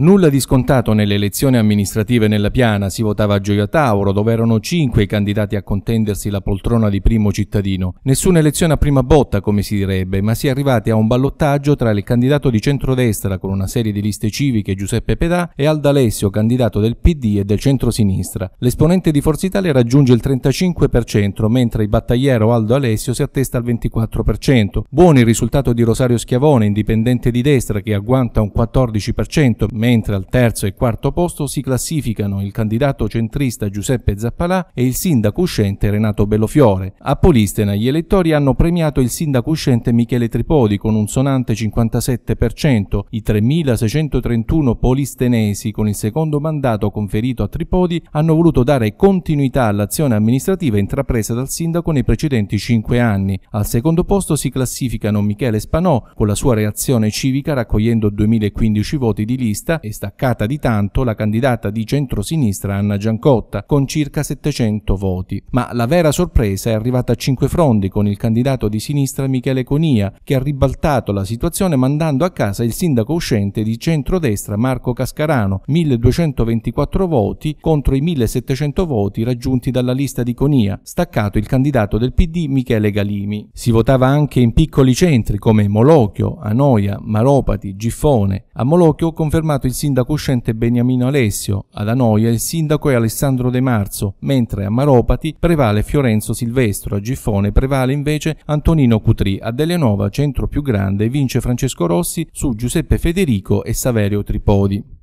Nulla di scontato nelle elezioni amministrative nella Piana, si votava a Gioia Tauro, dove erano cinque i candidati a contendersi la poltrona di primo cittadino. Nessuna elezione a prima botta, come si direbbe, ma si è arrivati a un ballottaggio tra il candidato di centrodestra con una serie di liste civiche Giuseppe Pedà e Aldo Alessio, candidato del PD e del centrosinistra. L'esponente di Forza Italia raggiunge il 35%, mentre il battagliero Aldo Alessio si attesta al 24%. Buono il risultato di Rosario Schiavone, indipendente di destra, che agguanta un 14%, mentre al terzo e quarto posto si classificano il candidato centrista Giuseppe Zappalà e il sindaco uscente Renato Bellofiore. A Polistena gli elettori hanno premiato il sindaco uscente Michele Tripodi con un sonante 57%, i 3.631 polistenesi con il secondo mandato conferito a Tripodi hanno voluto dare continuità all'azione amministrativa intrapresa dal sindaco nei precedenti cinque anni. Al secondo posto si classificano Michele Spanò con la sua reazione civica raccogliendo 2015 voti di lista e staccata di tanto la candidata di centrosinistra Anna Giancotta con circa 700 voti. Ma la vera sorpresa è arrivata a cinque frondi con il candidato di sinistra Michele Conia che ha ribaltato la situazione mandando a casa il sindaco uscente di centrodestra Marco Cascarano, 1224 voti contro i 1700 voti raggiunti dalla lista di Conia, staccato il candidato del PD Michele Galimi. Si votava anche in piccoli centri come Molochio, Anoia, Maropati, Giffone, a Molochio ho confermato il sindaco uscente Beniamino Alessio, ad Anoia il sindaco è Alessandro De Marzo, mentre a Maropati prevale Fiorenzo Silvestro, a Giffone prevale invece Antonino Cutri, a Delianova centro più grande vince Francesco Rossi su Giuseppe Federico e Saverio Tripodi.